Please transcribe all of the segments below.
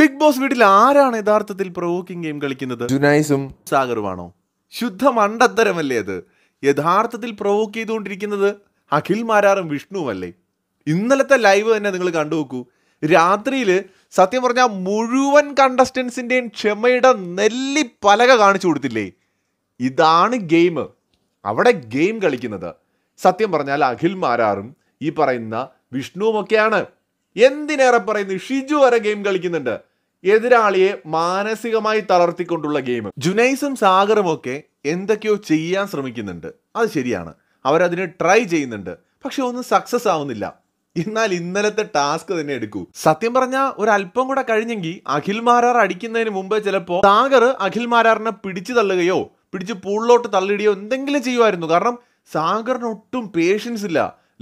big boss വീട്ടിൽ ആരാണ് യഥാർത്ഥത്തിൽ പ്രൊവോക്കിംഗ് ഗെയിം കളിക്കുന്നത് ജുനൈസും സാഗറുമാണോ ശുദ്ധ മണ്ടത്തരമല്ലേ അത് യഥാർത്ഥത്തിൽ പ്രൊവോക്ക് ചെയ്തുകൊണ്ടിരിക്കുന്നത് അഖിൽ മാരാറും വിഷ്ണുവല്ലേ ഇന്നലത്തെ ലൈവ് തന്നെ നിങ്ങൾ കണ്ടു നോക്കൂ രാത്രിയിൽ സത്യം പറഞ്ഞാൽ മുഴുവൻ കണ്ടസ്റ്റൻസിൻ്റെയും ക്ഷമയുടെ നെല്ലി പലക കാണിച്ചു കൊടുത്തില്ലേ ഇതാണ് ഗെയിം അവിടെ ഗെയിം കളിക്കുന്നത് സത്യം പറഞ്ഞാൽ അഖിൽ മാരാറും ഈ പറയുന്ന വിഷ്ണുവുമൊക്കെയാണ് എന്തിനേറെ പറയുന്നു ഷിജു വരെ ഗെയിം കളിക്കുന്നുണ്ട് എതിരാളിയെ മാനസികമായി തളർത്തിക്കൊണ്ടുള്ള ഗെയിം ജുനൈസും സാഗറും ഒക്കെ എന്തൊക്കെയോ ചെയ്യാൻ ശ്രമിക്കുന്നുണ്ട് അത് ശരിയാണ് അവരതിന് ട്രൈ ചെയ്യുന്നുണ്ട് പക്ഷെ ഒന്നും സക്സസ് ആവുന്നില്ല എന്നാൽ ഇന്നലത്തെ ടാസ്ക് തന്നെ എടുക്കൂ സത്യം പറഞ്ഞാൽ ഒരു അല്പം കൂടെ കഴിഞ്ഞെങ്കിൽ അഖിൽ മാരാർ അടിക്കുന്നതിന് മുമ്പ് ചിലപ്പോൾ സാഗർ അഖിൽ മാരാറിനെ പിടിച്ചു തള്ളുകയോ പിടിച്ച് പൂളിലോട്ട് തള്ളിടുകയോ എന്തെങ്കിലും ചെയ്യുമായിരുന്നു കാരണം സാഗറിന് ഒട്ടും പേഷ്യൻസ് ഇല്ല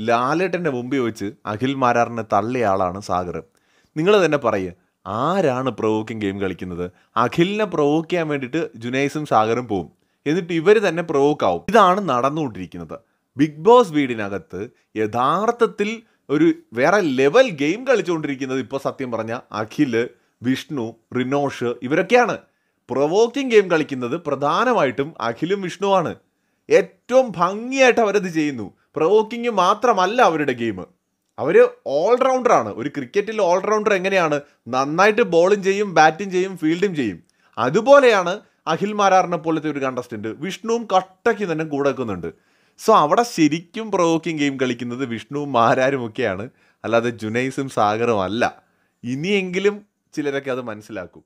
ലാലേട്ടൻ്റെ മുമ്പിൽ വെച്ച് അഖിൽ മാരാറിനെ തള്ളിയ ആളാണ് സാഗർ നിങ്ങൾ തന്നെ പറയുക ആരാണ് പ്രവോക്കിംഗ് ഗെയിം കളിക്കുന്നത് അഖിലിനെ പ്രവോക്ക് ചെയ്യാൻ വേണ്ടിയിട്ട് ജുനൈസും സാഗറും പോവും എന്നിട്ട് ഇവർ തന്നെ പ്രവോക്ക് ആവും ഇതാണ് നടന്നുകൊണ്ടിരിക്കുന്നത് ബിഗ് ബോസ് വീടിനകത്ത് യഥാർത്ഥത്തിൽ ഒരു വേറെ ലെവൽ ഗെയിം കളിച്ചുകൊണ്ടിരിക്കുന്നത് ഇപ്പോൾ സത്യം പറഞ്ഞ അഖിൽ വിഷ്ണു റിനോഷ് ഇവരൊക്കെയാണ് പ്രൊവോക്കിംഗ് ഗെയിം കളിക്കുന്നത് പ്രധാനമായിട്ടും അഖിലും വിഷ്ണുവാണ് ഏറ്റവും ഭംഗിയായിട്ട് അവരത് ചെയ്യുന്നു പ്രവോക്കിങ് മാത്രമല്ല അവരുടെ ഗെയിം അവർ ഓൾറൗണ്ടറാണ് ഒരു ക്രിക്കറ്റിൽ ഓൾറൗണ്ടർ എങ്ങനെയാണ് നന്നായിട്ട് ബോളിങ് ചെയ്യും ബാറ്റിംഗ് ചെയ്യും ഫീൽഡും ചെയ്യും അതുപോലെയാണ് അഖിൽ മാരാറിനെ പോലത്തെ ഒരു കണ്ടസ്റ്റൻറ്റ് വിഷ്ണുവും കട്ടയ്ക്ക് തന്നെ കൂടെ വെക്കുന്നുണ്ട് സോ അവിടെ ശരിക്കും പ്രവോക്കിങ് ഗെയിം കളിക്കുന്നത് വിഷ്ണുവും മാരാരും ഒക്കെയാണ് അല്ലാതെ ജുനൈസും സാഗറും അല്ല ഇനിയെങ്കിലും ചിലരൊക്കെ അത് മനസ്സിലാക്കും